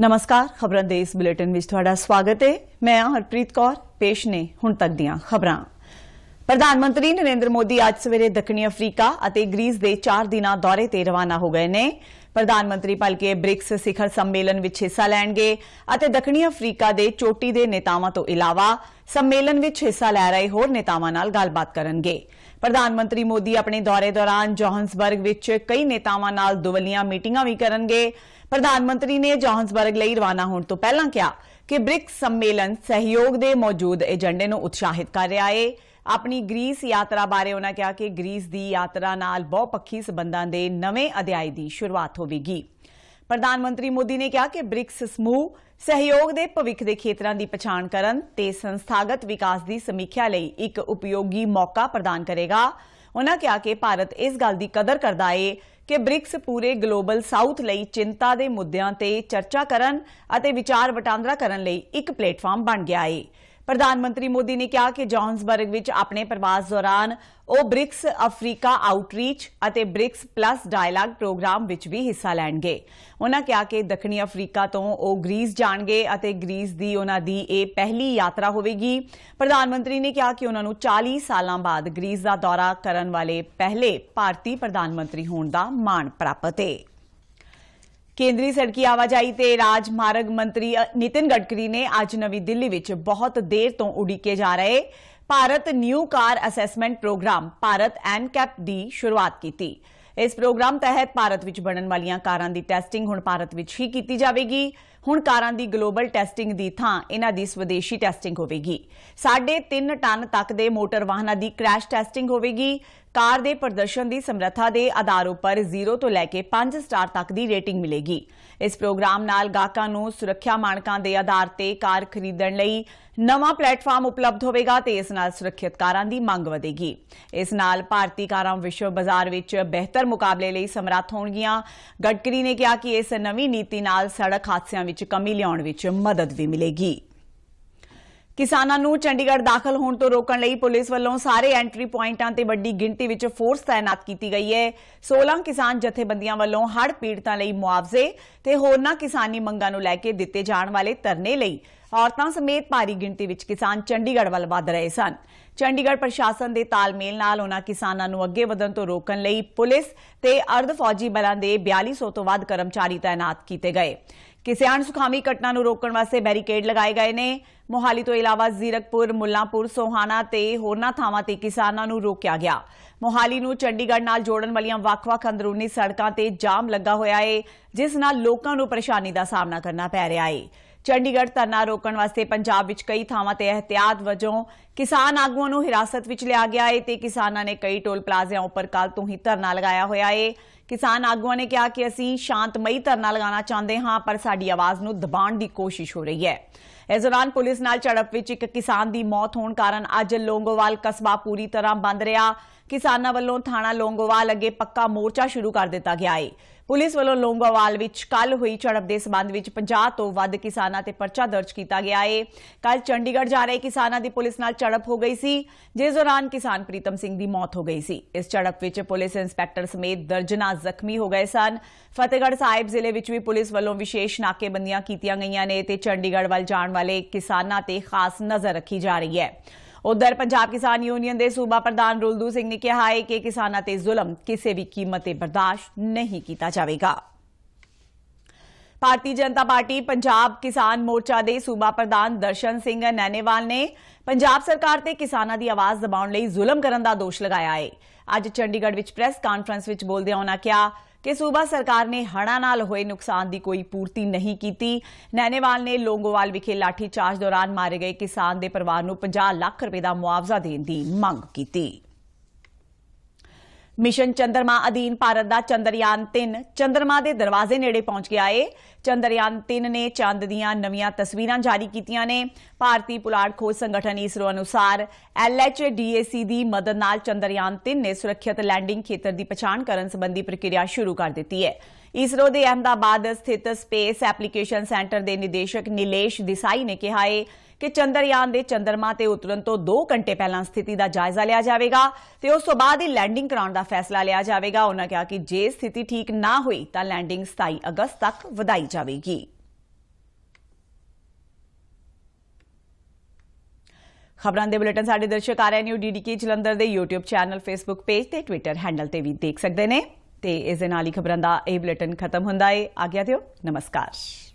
ਨਮਸਕਾਰ ਖਬਰਾਂ ਦੇ ਇਸ ਬੁਲੇਟਿਨ ਵਿੱਚ ਤੁਹਾਡਾ ਸਵਾਗਤ ਹੈ ਮੈਂ ਹਰਪ੍ਰੀਤ ਕੌਰ ਪੇਸ਼ ਨੇ ਹੁਣ ਤੱਕ ਦੀਆਂ ਖਬਰਾਂ ਪ੍ਰਧਾਨ ਮੰਤਰੀ ਨਰਿੰਦਰ ਮੋਦੀ ਅੱਜ ਸਵੇਰੇ ਦੱਖਣੀ ਅਫਰੀਕਾ ਅਤੇ ਗ੍ਰੀਸ ਦੇ 4 ਦਿਨਾਂ ਦੌਰੇ ਤੇ ਰਵਾਨਾ ਹੋ ਗਏ ਨੇ ਪ੍ਰਧਾਨ ਮੰਤਰੀ ਭਲਕੇ ਬ੍ਰਿਕਸ ਸਿਖਰ ਸੰਮੇਲਨ ਵਿੱਚ ਹਿੱਸਾ ਲੈਣਗੇ ਅਤੇ ਦੱਖਣੀ ਅਫਰੀਕਾ ਦੇ ਚੋਟੀ ਦੇ ਨੇਤਾਵਾਂ ਤੋਂ ਇਲਾਵਾ ਸੰਮੇਲਨ ਵਿੱਚ ਹਿੱਸਾ ਲੈ ਰਹੇ ਹੋਰ ਨੇਤਾਵਾਂ ਨਾਲ ਗੱਲਬਾਤ ਕਰਨਗੇ ਪ੍ਰਧਾਨ ਮੰਤਰੀ ਮੋਦੀ ਆਪਣੇ ਦੌਰੇ ਦੌਰਾਨ ਜੋਹਨਸਬਰਗ ਵਿੱਚ ਕਈ ਨੇਤਾਵਾਂ ਨਾਲ ਦੁਵਲੀਆਂ ਮੀਟਿੰਗਾਂ ਵੀ ਕਰਨਗੇ ਪ੍ਰਧਾਨ ਮੰਤਰੀ ਨੇ ਜੋਹਨਸਬਰਗ ਲਈ ਰਵਾਨਾ ਹੋਣ ਤੋਂ ਪਹਿਲਾਂ ਕਿਹਾ ਕਿ ਬ੍ਰਿਕਸ ਸੰਮੇਲਨ ਸਹਿਯੋਗ ਦੇ ਮੌਜੂਦ ਏਜੰਡੇ ਨੂੰ ਉਤਸ਼ਾਹਿਤ ਕਰ ਰਿਹਾ ਹੈ ਆਪਣੀ ਗ੍ਰੀਸ ਯਾਤਰਾ ਬਾਰੇ ਉਹਨਾਂ ਕਿਹਾ ਕਿ ਗ੍ਰੀਸ ਦੀ ਯਾਤਰਾ ਨਾਲ ਬਹੁ ਪੱਖੀ ਸਬੰਧਾਂ ਦੇ ਨਵੇਂ ਅਧਿਆਇ ਦੀ ਸ਼ੁਰੂਆਤ ਹੋਵੇਗੀ ਪ੍ਰਧਾਨ ਮੰਤਰੀ ਮੋਦੀ ਨੇ ਕਿਹਾ ਕਿ ਬ੍ਰਿਕਸ ਸਮੂਹ ਸਹਿਯੋਗ ਦੇ ਭਵਿੱਖ ਦੇ ਖੇਤਰਾਂ ਦੀ ਪਛਾਣ ਕਰਨ ਤੇ ਸੰਸਥਾਗਤ ਵਿਕਾਸ ਦੀ ਸਮੀਖਿਆ ਲਈ ਇੱਕ ਉਪਯੋਗੀ ਮੌਕਾ ਪ੍ਰਦਾਨ ਕਰੇਗਾ ਉਹਨਾਂ ਕਿਹਾ ਕਿ ਭਾਰਤ ਇਸ ਗੱਲ ਦੀ ਕਦਰ ਕਰਦਾ ਏ ਕਿ ਬ੍ਰਿਕਸ ਪੂਰੇ ਗਲੋਬਲ ਸਾਊਥ ਲਈ ਚਿੰਤਾ ਦੇ ਮੁੱਦਿਆਂ ਤੇ ਚਰਚਾ ਕਰਨ ਅਤੇ ਵਿਚਾਰ ਵਟਾਂਦਰਾ ਕਰਨ ਲਈ ਇੱਕ ਪਲੇਟਫਾਰਮ ਬਣ ਗਿਆ ਏ ਪ੍ਰਧਾਨ ਮੰਤਰੀ ਮੋਦੀ ਨੇ ਕਿਹਾ ਕਿ ਜੌਨਸਬਰਗ ਵਿੱਚ ਆਪਣੇ ਪ੍ਰਵਾਸ ਦੌਰਾਨ ਉਹ ਬ੍ਰਿਕਸ ਅਫਰੀਕਾ ਆਊਟਰੀਚ ਅਤੇ ਬ੍ਰਿਕਸ ਪਲੱਸ ਡਾਇਲੌਗ ਪ੍ਰੋਗਰਾਮ ਵਿੱਚ ਵੀ ਹਿੱਸਾ ਲੈਣਗੇ ਉਹਨਾਂ ਕਿਹਾ ਕਿ ਦੱਖਣੀ ਅਫਰੀਕਾ ਤੋਂ ਉਹ ਗ੍ਰੀਸ ਜਾਣਗੇ ਅਤੇ ਗ੍ਰੀਸ ਦੀ ਉਹਨਾਂ ਦੀ ਇਹ ਪਹਿਲੀ ਯਾਤਰਾ ਹੋਵੇਗੀ ਪ੍ਰਧਾਨ ਮੰਤਰੀ ਨੇ ਕਿਹਾ ਕਿ ਉਹਨਾਂ ਨੂੰ 40 ਸਾਲਾਂ ਬਾਅਦ ਗ੍ਰੀਸ ਦਾ ਦੌਰਾ ਕਰਨ ਵਾਲੇ ਪਹਿਲੇ ਭਾਰਤੀ ਪ੍ਰਧਾਨ ਮੰਤਰੀ ਹੋਣ ਦਾ ਮਾਣ ਪ੍ਰਾਪਤ ਹੈ ਕੇਂਦਰੀ ਸੜਕੀ ਆਵਾਜਾਈ ਤੇ ਰਾਜ ਮਾਰਗ ਮੰਤਰੀ ਨਿਤਿਨ ਗਡਕਰੀ ਨੇ ਅੱਜ ਨਵੀਂ ਦਿੱਲੀ ਵਿੱਚ ਬਹੁਤ ਦੇਰ ਤੋਂ ਉਡੀਕੇ ਜਾ ਰਹੇ Bharat new car assessment programme Bharat NCAP ਦੀ ਸ਼ੁਰੂਆਤ ਕੀਤੀ ਇਸ ਪ੍ਰੋਗਰਾਮ ਤਹਿਤ ਭਾਰਤ ਵਿੱਚ ਬਣਨ ਵਾਲੀਆਂ ਕਾਰਾਂ ਦੀ ਟੈਸਟਿੰਗ ਹੁਣ ਭਾਰਤ ਵਿੱਚ ਹੀ ਕੀਤੀ ਜਾਵੇਗੀ ਹੁਣ ਕਾਰਾਂ ਦੀ ਗਲੋਬਲ ਟੈਸਟਿੰਗ ਦੀ ਥਾਂ ਇਹਨਾਂ ਦੀ ਸਵਦੇਸ਼ੀ ਟੈਸਟਿੰਗ ਹੋਵੇਗੀ 3.5 ਟਨ ਤੱਕ ਦੇ ਮੋਟਰ ਵਾਹਨਾਂ ਦੀ ਕ੍ਰੈਸ਼ ਟੈਸਟਿੰਗ ਹੋਵੇਗੀ ਕਾਰ ਦੇ ਪ੍ਰਦਰਸ਼ਨ ਦੀ ਸਮਰੱਥਾ ਦੇ ਆਧਾਰ ਉੱਪਰ 0 ਤੋਂ ਲੈ ਕੇ 5 ਸਟਾਰ ਤੱਕ ਦੀ ਰੇਟਿੰਗ ਮਿਲੇਗੀ ਇਸ ਪ੍ਰੋਗਰਾਮ ਨਾਲ ਗਾਹਕਾਂ ਨੂੰ ਸੁਰੱਖਿਆ ਮਾਨਕਾਂ ਦੇ ਆਧਾਰ ਤੇ ਕਾਰ ਖਰੀਦਣ ਲਈ ਨਵਾਂ ਪਲੇਟਫਾਰਮ ਉਪਲਬਧ ਹੋਵੇਗਾ ਤੇ ਇਸ ਨਾਲ ਸੁਰੱਖਿਅਤ ਕਾਰਾਂ ਦੀ ਮੰਗ ਵਧੇਗੀ ਇਸ ਨਾਲ ਭਾਰਤੀ ਕਾਰਾਂ ਵਿਸ਼ਵ ਬਾਜ਼ਾਰ ਵਿੱਚ ਬਿਹਤਰ ਮੁਕਾਬਲੇ ਲਈ ਸਮਰੱਥ ਹੋਣਗੀਆਂ ਗਡਕਰੀ ਨੇ ਕਿਹਾ ਕਿ ਇਸ ਨਵੀਂ ਨੀਤੀ ਨਾਲ ਸੜਕ ਹਾਦਸਿਆਂ ਵਿੱਚ ਕਮੀ ਲਿਆਉਣ ਵਿੱਚ ਮਦਦ ਵੀ ਮਿਲੇਗੀ ਕਿਸਾਨਾਂ ਨੂੰ ਚੰਡੀਗੜ੍ਹ ਦਾਖਲ ਹੋਣ ਤੋਂ ਰੋਕਣ ਲਈ ਪੁਲਿਸ ਵੱਲੋਂ ਸਾਰੇ ਐਂਟਰੀ ਪੁਆਇੰਟਾਂ ਤੇ ਵੱਡੀ ਗਿਣਤੀ ਵਿੱਚ ਫੋਰਸ ਤਾਇਨਾਤ ਕੀਤੀ ਗਈ ਹੈ 16 ਕਿਸਾਨ ਜਥੇਬੰਦੀਆਂ ਵੱਲੋਂ ਹੜ ਪੀੜਤਾਂ ਲਈ ਮੁਆਵਜ਼ੇ ਤੇ ਹੋਰਨਾਂ ਕਿਸਾਨੀ ਮੰਗਾਂ ਨੂੰ ਲੈ ਕੇ ਦਿੱਤੇ ਜਾਣ ਵਾਲੇ ਧਰਨੇ ਲਈ ਔਰਤਾਂ ਸਮੇਤ ਭਾਰੀ ਗਿਣਤੀ ਵਿੱਚ ਕਿਸਾਨ ਚੰਡੀਗੜ੍ਹ ਵੱਲ ਵੱਧ ਰਹੇ ਸਨ ਚੰਡੀਗੜ੍ਹ ਪ੍ਰਸ਼ਾਸਨ ਦੇ ਤਾਲਮੇਲ ਨਾਲ ਉਹਨਾਂ ਕਿਸਾਨਾਂ ਨੂੰ ਅੱਗੇ ਵਧਣ ਤੋਂ ਰੋਕਣ ਲਈ ਪੁਲਿਸ ਤੇ ਅਰਧ ਫੌਜੀ ਬਲਾਂ ਦੇ 4200 ਤੋਂ ਵੱਧ ਕਰਮਚਾਰੀ ਤਾਇਨਾਤ ਕੀਤੇ ਗਏ ਕਿਸੇ ਅਣਸੁਖਾਵੀ ਘਟਨਾ ਨੂੰ ਰੋਕਣ ਵਾਸਤੇ ਬੈਰੀਕੇਡ ਲਗਾਏ ਗਏ ਨੇ ਮੋਹਾਲੀ ਤੋਂ ਇਲਾਵਾ ਜ਼ੀਰਕਪੁਰ ਮੁੱਲਾਪੁਰ ਸੋਹਾਣਾ ਤੇ ਹੋਰਨਾ ਥਾਵਾਂ ਤੇ ਕਿਸਾਨਾਂ ਨੂੰ ਰੋਕਿਆ ਗਿਆ ਮੋਹਾਲੀ ਨੂੰ ਚੰਡੀਗੜ੍ਹ ਨਾਲ ਜੋੜਨ ਵਾਲੀਆਂ ਵੱਖ-ਵੱਖ ਅੰਦਰੂਨੀ ਸੜਕਾਂ ਤੇ ਜਾਮ ਲੱਗਾ ਹੋਇਆ ਏ ਜਿਸ ਨਾਲ ਲੋਕਾਂ ਨੂੰ ਪਰੇਸ਼ਾਨੀ ਦਾ ਸਾਹਮਣਾ ਕਰਨਾ ਪੈ ਰਿਹਾ ਏ ਚੰਡੀਗੜ੍ਹ ਧਰਨਾ ਰੋਕਣ ਵਾਸਤੇ ਪੰਜਾਬ ਵਿੱਚ ਕਈ ਥਾਵਾਂ ਤੇ ਅਹਤਿਆਤ ਵਜੋਂ ਕਿਸਾਨ ਆਗੂਆਂ ਨੂੰ ਹਿਰਾਸਤ ਵਿੱਚ ਲਿਆ ਗਿਆ ਏ ਤੇ ਕਿਸਾਨਾਂ ਨੇ ਕਈ ਟੋਲ ਪਲਾਜ਼ਿਆਂ ਉੱਪਰ ਕੱਲ ਤੋਂ ਹੀ ਧਰਨਾ ਲਗਾਇਆ ਹੋਇਆ ਏ ਕਿਸਾਨ ਆਗੂਆਂ ਨੇ ਕਿਹਾ ਕਿ ਅਸੀਂ ਸ਼ਾਂਤਮਈ ਧਰਨਾ ਲਗਾਉਣਾ ਚਾਹੁੰਦੇ ਹਾਂ ਪਰ ਸਾਡੀ ਆਵਾਜ਼ ਨੂੰ ਦਬਾਉਣ ਦੀ ਕੋਸ਼ਿਸ਼ ਹੋ ਰਹੀ ਹੈ ਇਸ ਦੌਰਾਨ ਪੁਲਿਸ ਨਾਲ ਝੜਪ ਵਿੱਚ ਇੱਕ ਕਿਸਾਨ ਦੀ ਮੌਤ ਹੋਣ ਕਾਰਨ ਅੱਜ ਲੋਂਗੋਵਾਲ ਕਸਬਾ ਪੂਰੀ ਤਰ੍ਹਾਂ ਬੰਦ ਰਿਹਾ ਕਿਸਾਨਾਂ ਵੱਲੋਂ ਥਾਣਾ ਲੋਂਗੋਵਾਲ ਅੱਗੇ ਪੱਕਾ ਮੋਰਚਾ ਸ਼ੁਰੂ ਕਰ ਦਿੱਤਾ ਗਿਆ ਹੈ ਪੁਲਿਸ ਵੱਲੋਂ ਲੋਂਗੋਵਾਲ ਵਿੱਚ ਕੱਲ ਹੋਈ ਝੜਪ ਦੇ ਸਬੰਧ ਵਿੱਚ 50 ਤੋਂ ਵੱਧ ਕਿਸਾਨਾਂ ਤੇ ਪਰਚਾ ਦਰਜ ਕੀਤਾ ਗਿਆ ਹੈ ਕੱਲ ਚੰਡੀਗੜ੍ਹ ਜਾ ਰਹੇ ਕਿਸਾਨਾਂ ਦੀ ਪੁਲਿਸ ਨਾਲ ਝੜਪ ਹੋ ਗਈ ਸੀ ਜਿਸ ਦੌਰਾਨ ਕਿਸਾਨ ਪ੍ਰੀਤਮ ਸਿੰਘ ਦੀ ਮੌਤ ਹੋ ਗਈ ਸੀ ਇਸ ਝੜਪ ਵਿੱਚ ਪੁਲਿਸ ਇੰਸਪੈਕਟਰ ਸਮੇਤ ਦਰਜਨਾ ਜ਼ਖਮੀ ਹੋ ਗਏ ਸਨ ਫਤਿਹਗੜ੍ਹ ਸਾਹਿਬ ਜ਼ਿਲ੍ਹੇ ਵਿੱਚ ਵੀ ਪੁਲਿਸ ਵੱਲੋਂ ਵਿਸ਼ੇਸ਼ ਨਾਕੇਬੰਦੀਆਂ ਕੀਤੀਆਂ ਗਈਆਂ ਨੇ ਤੇ ਚੰਡੀਗੜ੍ਹ ਵੱਲ ਜਾਣ ਵਾਲੇ ਕਿਸਾਨਾਂ ਤੇ ਖਾਸ ਨਜ਼ਰ ਰੱਖੀ ਜਾ ਰਹੀ ਹੈ ਉਧਰ ਪੰਜਾਬ ਕਿਸਾਨ ਯੂਨੀਅਨ ਦੇ ਸੂਬਾ ਪ੍ਰਧਾਨ ਰੁਲਦੂ ਸਿੰਘ ਨੇ ਕਿਹਾ ਹੈ ਕਿ ਕਿਸਾਨਾਂ ਤੇ ਜ਼ੁਲਮ ਕਿਸੇ ਵੀ ਕੀਮਤ ਤੇ ਬਰਦਾਸ਼ਤ ਨਹੀਂ ਕੀਤਾ ਜਾਵੇਗਾ ਭਾਰਤੀ ਜਨਤਾ ਪਾਰਟੀ ਪੰਜਾਬ ਕਿਸਾਨ ਮੋਰਚਾ ਦੇ ਸੂਬਾ ਪ੍ਰਧਾਨ ਦਰਸ਼ਨ ਸਿੰਘ ਨੈਨੇਵਾਲ ਨੇ ਪੰਜਾਬ ਸਰਕਾਰ ਤੇ ਕਿਸਾਨਾਂ ਦੀ ਆਵਾਜ਼ ਦਬਾਉਣ ਲਈ ਜ਼ੁਲਮ ਕਰਨ ਦਾ ਦੋਸ਼ ਲਗਾਇਆ ਹੈ ਅੱਜ ਚੰਡੀਗੜ੍ਹ ਵਿੱਚ ਪ੍ਰੈਸ ਕਾਨਫਰੰਸ ਵਿੱਚ ਬੋਲਦਿਆਂ ਉਹਨਾਂ ਕਿਹਾ ਕਿ ਸੂਬਾ ਸਰਕਾਰ ਨੇ ਹੜਾ ਨਾਲ ਹੋਏ ਨੁਕਸਾਨ ਦੀ ਕੋਈ ਪੂਰਤੀ ਨਹੀਂ ਕੀਤੀ ਨੈਨੇਵਾਲ ਨੇ ਲੋਂਗੋਵਾਲ ਵਿਖੇ ਲਾਠੀ ਚਾਰਜ ਦੌਰਾਨ ਮਾਰੇ ਗਏ ਕਿਸਾਨ ਦੇ ਪਰਿਵਾਰ ਨੂੰ 50 ਲੱਖ ਰੁਪਏ ਦਾ ਮੁਆਵਜ਼ਾ ਦੇਣ ਦੀ ਮੰਗ ਕੀਤੀ ਮਿਸ਼ਨ ਚੰਦਰਮਾ ਅਧੀਨ ਭਾਰਤ ਦਾ ਚੰਦਰਯਾਨ 3 ਚੰਦਰਮਾ ਦੇ ਦਰਵਾਜ਼ੇ ਨੇੜੇ ਪਹੁੰਚ ਗਿਆ ਏ ਚੰਦਰਯਾਨ 3 ਨੇ ਚੰਦ ਦੀਆਂ ਨਵੀਆਂ ਤਸਵੀਰਾਂ ਜਾਰੀ ਕੀਤੀਆਂ ਨੇ ਭਾਰਤੀ ਪੁਲਾੜ ਖੋਜ ਸੰਗਠਨ ਇਸਰੋ ਅਨੁਸਾਰ LHDAC ਦੀ ਮਦਦ ਨਾਲ ਚੰਦਰਯਾਨ 3 ਨੇ ਸੁਰੱਖਿਅਤ ਲੈਂਡਿੰਗ ਖੇਤਰ ਦੀ ਪਛਾਣ ਕਰਨ ਸੰਬੰਧੀ ਪ੍ਰਕਿਰਿਆ ਸ਼ੁਰੂ ਕਰ ਦਿੱਤੀ ਹੈ ਇਸਰੋ ਦੇ ਅਹਮਦਾਬਾਦ ਸਥਿਤ ਸਪੇਸ ਐਪਲੀਕੇਸ਼ਨ ਸੈਂਟਰ ਦੇ ਨਿਦੇਸ਼ਕ ਨਿਲੇਸ਼ ਦਿਸਾਈ ਨੇ ਕਿਹਾ ਹੈ ਕਿ ਚੰਦਰਯਾਨ ਦੇ ਚੰਦਰਮਾ ਤੇ ਉਤਰਨ ਤੋਂ 2 ਘੰਟੇ ਪਹਿਲਾਂ ਸਥਿਤੀ ਦਾ ਜਾਇਜ਼ਾ ਲਿਆ ਜਾਵੇਗਾ ਤੇ ਉਸ ਤੋਂ ਬਾਅਦ ਹੀ ਲੈਂਡਿੰਗ ਕਰਾਉਣ ਦਾ ਫੈਸਲਾ ਲਿਆ ਜਾਵੇਗਾ ਉਹਨਾਂ ਕਿਹਾ ਕਿ ਜੇ ਸਥਿਤੀ ਠੀਕ ਨਾ ਹੋਈ ਤਾਂ ਲੈਂਡਿੰਗ 27 ਅਗਸਤ ਤੱਕ ਵਧਾਈ ਜਾਵੇਗੀ ਖਬਰਾਂ ਦੇ ਬੁਲੇਟਿਨ ਸਾਡੇ ਦਰਸ਼ਕ ਆਰਐਨਯੂ ਕੇ ਜਲੰਧਰ ਦੇ YouTube ਚੈਨਲ Facebook ਪੇਜ ਤੇ Twitter ਹੈਂਡਲ ਤੇ ਵੀ ਦੇਖ ਸਕਦੇ ਨੇ ਤੇ ਇਸ ਦੇ ਨਾਲ ਹੀ ਖਬਰਾਂ ਦਾ ਇਹ ਬੁਲੇਟਿਨ ਖਤਮ ਹੁੰਦਾ ਹੈ ਆਗਿਆ ਦਿਓ ਨਮਸਕਾਰ